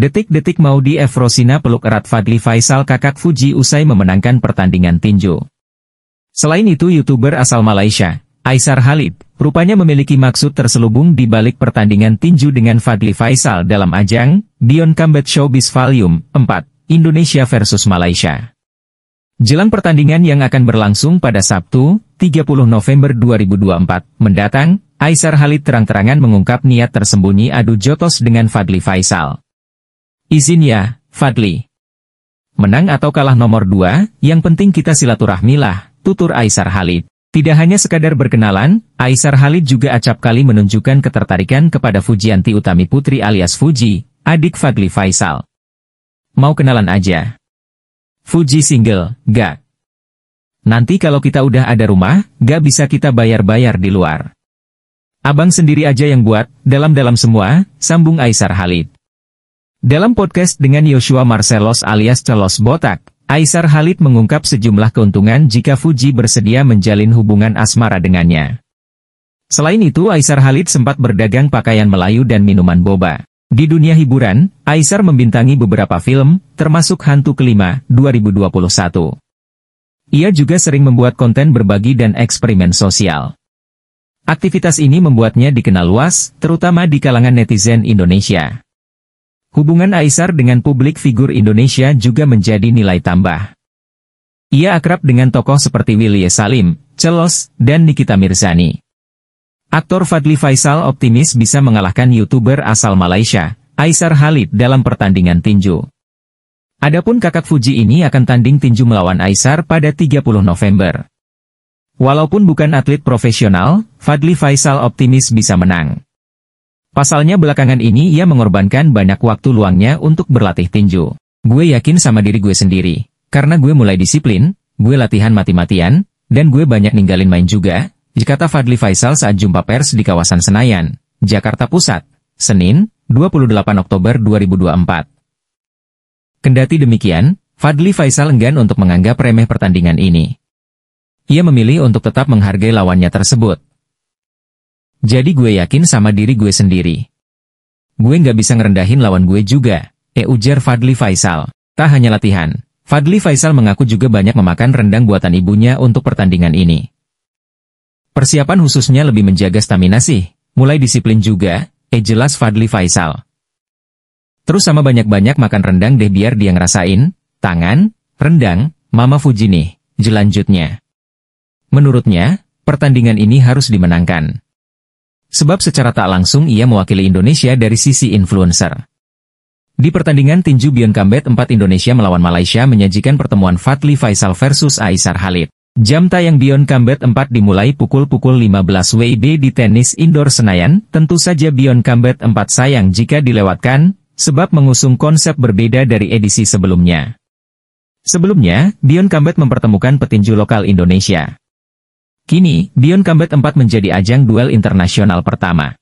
Detik-detik Maudi Efrosina peluk erat Fadli Faisal kakak Fuji usai memenangkan pertandingan tinju. Selain itu YouTuber asal Malaysia, Aisar Halid, rupanya memiliki maksud terselubung di balik pertandingan tinju dengan Fadli Faisal dalam ajang Beyond Combat Showbiz Volume 4, Indonesia versus Malaysia. Jelang pertandingan yang akan berlangsung pada Sabtu, 30 November 2024, mendatang, Aisar Halid terang-terangan mengungkap niat tersembunyi adu jotos dengan Fadli Faisal. Izin ya, Fadli. Menang atau kalah nomor dua, yang penting kita silaturahmilah, tutur Aisar Halid. Tidak hanya sekadar berkenalan, Aisar Halid juga acap kali menunjukkan ketertarikan kepada Fujianti Utami Putri alias Fuji, adik Fadli Faisal. Mau kenalan aja. Fuji single, gak. Nanti kalau kita udah ada rumah, gak bisa kita bayar-bayar di luar. Abang sendiri aja yang buat, dalam-dalam semua, sambung Aisar Halid. Dalam podcast dengan Yoshua Marcelos alias Celos Botak, Aisar Halid mengungkap sejumlah keuntungan jika Fuji bersedia menjalin hubungan asmara dengannya. Selain itu Aisar Halid sempat berdagang pakaian Melayu dan minuman boba. Di dunia hiburan, Aisar membintangi beberapa film, termasuk Hantu Kelima, 2021. Ia juga sering membuat konten berbagi dan eksperimen sosial. Aktivitas ini membuatnya dikenal luas, terutama di kalangan netizen Indonesia. Hubungan Aisar dengan publik figur Indonesia juga menjadi nilai tambah. Ia akrab dengan tokoh seperti Willy Salim, Celos, dan Nikita Mirzani. Aktor Fadli Faisal optimis bisa mengalahkan YouTuber asal Malaysia, Aisar Halid dalam pertandingan tinju. Adapun kakak Fuji ini akan tanding tinju melawan Aisar pada 30 November. Walaupun bukan atlet profesional, Fadli Faisal optimis bisa menang. Pasalnya belakangan ini ia mengorbankan banyak waktu luangnya untuk berlatih tinju. Gue yakin sama diri gue sendiri, karena gue mulai disiplin, gue latihan mati-matian, dan gue banyak ninggalin main juga, kata Fadli Faisal saat jumpa pers di kawasan Senayan, Jakarta Pusat, Senin, 28 Oktober 2024. Kendati demikian, Fadli Faisal enggan untuk menganggap remeh pertandingan ini. Ia memilih untuk tetap menghargai lawannya tersebut, jadi gue yakin sama diri gue sendiri. Gue nggak bisa ngerendahin lawan gue juga, eh ujar Fadli Faisal. Tak hanya latihan, Fadli Faisal mengaku juga banyak memakan rendang buatan ibunya untuk pertandingan ini. Persiapan khususnya lebih menjaga stamina sih, mulai disiplin juga, eh jelas Fadli Faisal. Terus sama banyak-banyak makan rendang deh biar dia ngerasain, tangan, rendang, Mama Fuji nih, jelanjutnya. Menurutnya, pertandingan ini harus dimenangkan sebab secara tak langsung ia mewakili Indonesia dari sisi influencer. Di pertandingan tinju Kambet 4 Indonesia melawan Malaysia menyajikan pertemuan Fatli Faisal versus Aisar Halid. Jam tayang Kambet 4 dimulai pukul-pukul 15 WIB di tenis indoor Senayan, tentu saja Kambet 4 sayang jika dilewatkan, sebab mengusung konsep berbeda dari edisi sebelumnya. Sebelumnya, Kambet mempertemukan petinju lokal Indonesia. Kini, Beyond Combat 4 menjadi ajang duel internasional pertama.